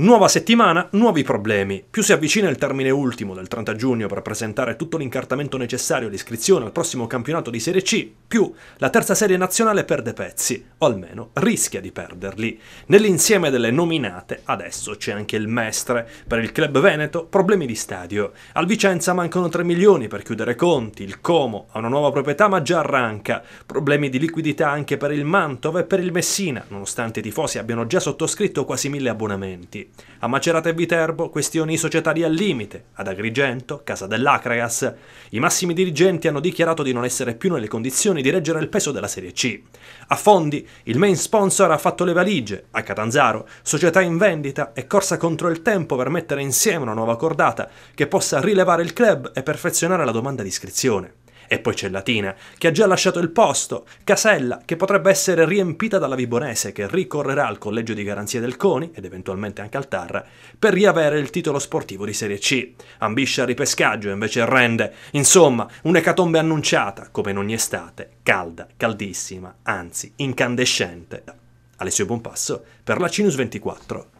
Nuova settimana, nuovi problemi. Più si avvicina il termine ultimo del 30 giugno per presentare tutto l'incartamento necessario all'iscrizione al prossimo campionato di Serie C, più la terza serie nazionale perde pezzi, o almeno rischia di perderli. Nell'insieme delle nominate adesso c'è anche il Mestre. Per il club veneto problemi di stadio. Al Vicenza mancano 3 milioni per chiudere conti, il Como ha una nuova proprietà ma già arranca. Problemi di liquidità anche per il Mantova e per il Messina, nonostante i tifosi abbiano già sottoscritto quasi mille abbonamenti a Macerata e Viterbo questioni societarie al limite, ad Agrigento, Casa dell'Acreas. I massimi dirigenti hanno dichiarato di non essere più nelle condizioni di reggere il peso della Serie C. A Fondi, il main sponsor ha fatto le valigie, a Catanzaro, società in vendita e corsa contro il tempo per mettere insieme una nuova cordata che possa rilevare il club e perfezionare la domanda di iscrizione. E poi c'è Latina, che ha già lasciato il posto, Casella, che potrebbe essere riempita dalla Vibonese, che ricorrerà al collegio di garanzia del CONI, ed eventualmente anche al TAR, per riavere il titolo sportivo di Serie C. Ambisce al ripescaggio, invece rende. Insomma, un'ecatombe annunciata, come in ogni estate, calda, caldissima, anzi, incandescente. Alessio Buonpasso per la Cinus 24.